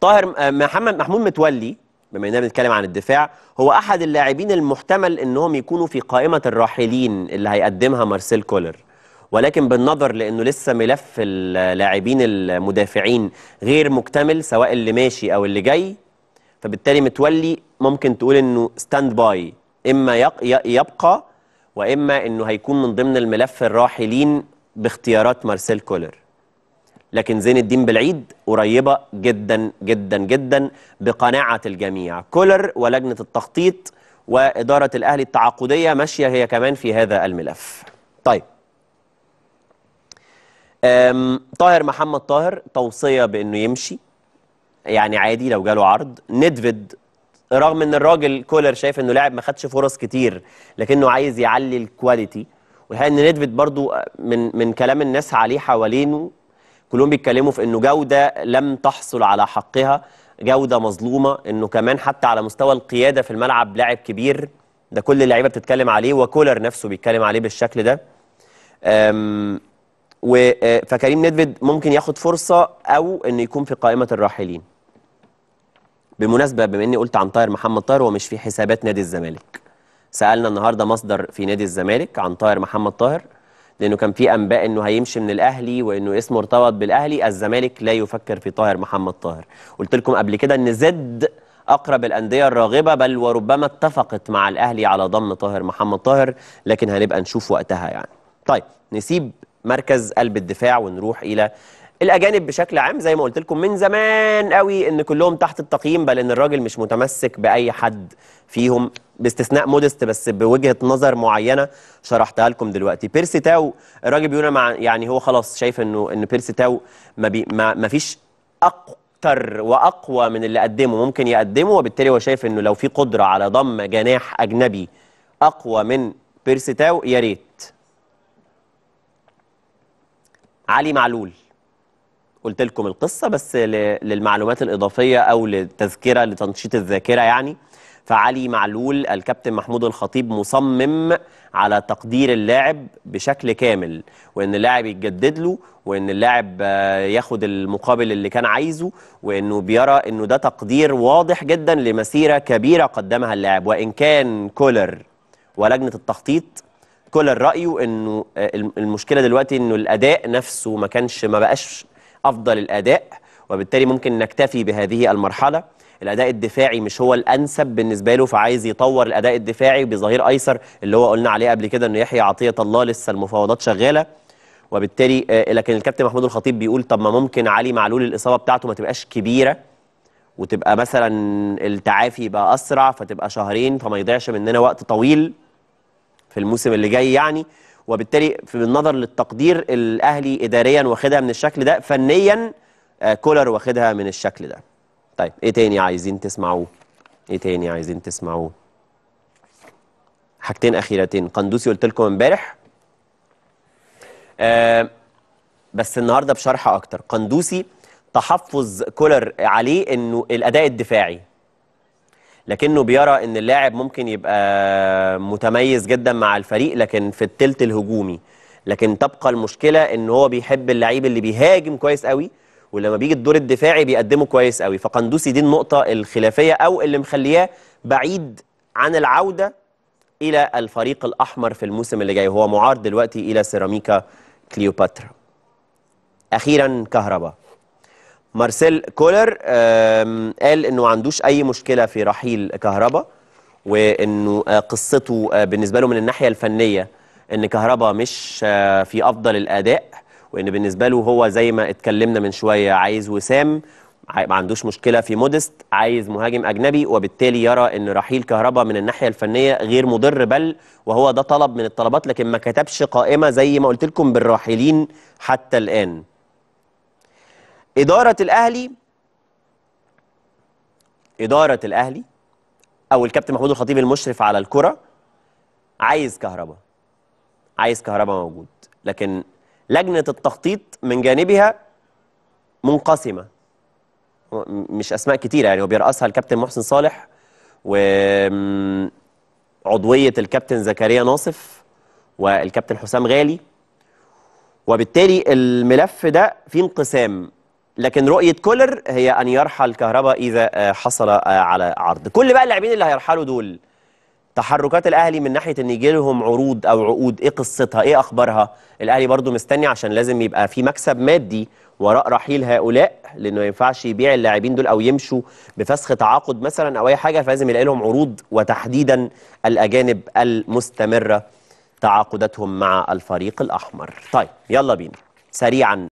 طاهر آه، محمد محمود متولي بما اننا بنتكلم عن الدفاع هو احد اللاعبين المحتمل انهم يكونوا في قائمه الراحلين اللي هيقدمها مارسيل كولر ولكن بالنظر لانه لسه ملف اللاعبين المدافعين غير مكتمل سواء اللي ماشي او اللي جاي فبالتالي متولي ممكن تقول انه ستاند باي اما يبقى واما انه هيكون من ضمن الملف الراحلين باختيارات مارسيل كولر لكن زين الدين بالعيد قريبة جدا جدا جدا بقناعة الجميع كولر ولجنة التخطيط وإدارة الأهلي التعاقدية ماشية هي كمان في هذا الملف طيب طاهر محمد طاهر توصية بأنه يمشي يعني عادي لو جاله عرض ندفد رغم ان الراجل كولر شايف انه لاعب ما خدش فرص كتير لكنه عايز يعلي الكواليتي والحقيقه ان ندفد برضو من من كلام الناس عليه حوالينه كلهم بيتكلموا في انه جوده لم تحصل على حقها جوده مظلومه انه كمان حتى على مستوى القياده في الملعب لاعب كبير ده كل اللعيبه بتتكلم عليه وكولر نفسه بيتكلم عليه بالشكل ده و آه، فكريم ندفيد ممكن ياخد فرصه او انه يكون في قائمه الراحلين بالمناسبه بما اني قلت عن طاهر محمد طاهر هو مش في حسابات نادي الزمالك سالنا النهارده مصدر في نادي الزمالك عن طاهر محمد طاهر لأنه كان في أنباء أنه هيمشي من الأهلي وأنه اسمه ارتبط بالأهلي الزمالك لا يفكر في طاهر محمد طاهر قلت لكم قبل كده أن زد أقرب الأندية الراغبة بل وربما اتفقت مع الأهلي على ضم طاهر محمد طاهر لكن هنبقى نشوف وقتها يعني طيب نسيب مركز قلب الدفاع ونروح إلى الاجانب بشكل عام زي ما قلت لكم من زمان قوي ان كلهم تحت التقييم بل ان الراجل مش متمسك باي حد فيهم باستثناء مودست بس بوجهه نظر معينه شرحتها لكم دلوقتي بيرسي تاو الراجل بيقول يعني هو خلاص شايف انه ان بيرسي تاو ما, بي ما, ما فيش اكتر واقوى من اللي قدمه ممكن يقدمه وبالتالي هو شايف انه لو في قدره على ضم جناح اجنبي اقوى من بيرسي تاو يا ريت علي معلول قلت لكم القصه بس للمعلومات الاضافيه او للتذكره لتنشيط الذاكره يعني فعلي معلول الكابتن محمود الخطيب مصمم على تقدير اللاعب بشكل كامل وان اللاعب يتجدد له وان اللاعب ياخد المقابل اللي كان عايزه وانه بيرى انه ده تقدير واضح جدا لمسيره كبيره قدمها اللاعب وان كان كولر ولجنه التخطيط كولر رايه انه المشكله دلوقتي انه الاداء نفسه ما كانش ما بقاش أفضل الأداء وبالتالي ممكن نكتفي بهذه المرحلة الأداء الدفاعي مش هو الأنسب بالنسبة له فعايز يطور الأداء الدفاعي بظهير أيسر اللي هو قلنا عليه قبل كده أنه يحيى عطية الله لسه المفاوضات شغالة وبالتالي آه، لكن الكابتن محمود الخطيب بيقول طب ما ممكن علي معلول الإصابة بتاعته ما تبقاش كبيرة وتبقى مثلا التعافي يبقى أسرع فتبقى شهرين فما يضيعش مننا وقت طويل في الموسم اللي جاي يعني وبالتالي في النظر للتقدير الاهلي اداريا واخدها من الشكل ده فنيا آه، كولر واخدها من الشكل ده طيب ايه تاني عايزين تسمعوه ايه تاني عايزين تسمعوه حاجتين اخيرتين قندوسي قلت لكم امبارح آه، بس النهارده بشرح اكتر قندوسي تحفظ كولر عليه انه الاداء الدفاعي لكنه بيرى ان اللاعب ممكن يبقى متميز جدا مع الفريق لكن في التلت الهجومي لكن تبقى المشكله ان هو بيحب اللعيب اللي بيهاجم كويس قوي ولما بيجي الدور الدفاعي بيقدمه كويس قوي فقندوسي دي النقطه الخلافيه او اللي مخلياه بعيد عن العوده الى الفريق الاحمر في الموسم اللي جاي وهو معار دلوقتي الى سيراميكا كليوباترا اخيرا كهرباء مارسيل كولر قال انه ما عندوش اي مشكله في رحيل كهربا وانه آه، قصته آه، بالنسبه له من الناحيه الفنيه ان كهربا مش آه، في افضل الاداء وان بالنسبه له هو زي ما اتكلمنا من شويه عايز وسام ما عندوش مشكله في مودست عايز مهاجم اجنبي وبالتالي يرى ان رحيل كهربا من الناحيه الفنيه غير مضر بل وهو ده طلب من الطلبات لكن ما كتبش قائمه زي ما قلت لكم بالراحلين حتى الان إدارة الأهلي إدارة الأهلي أو الكابتن محمود الخطيب المشرف على الكرة عايز كهرباء عايز كهرباء موجود لكن لجنة التخطيط من جانبها منقسمة مش أسماء كتيرة يعني هو بيرأسها الكابتن محسن صالح وعضوية الكابتن زكريا ناصف والكابتن حسام غالي وبالتالي الملف ده فيه انقسام لكن رؤيه كولر هي ان يرحل كهربا اذا آه، حصل آه، على عرض كل بقى اللاعبين اللي هيرحلوا دول تحركات الاهلي من ناحيه ان يجي لهم عروض او عقود ايه قصتها ايه اخبارها الاهلي برضو مستني عشان لازم يبقى في مكسب مادي وراء رحيل هؤلاء لانه ما ينفعش يبيع اللاعبين دول او يمشوا بفسخ تعاقد مثلا او اي حاجه فلازم يلاقي لهم عروض وتحديدا الاجانب المستمره تعاقداتهم مع الفريق الاحمر طيب يلا بينا سريعا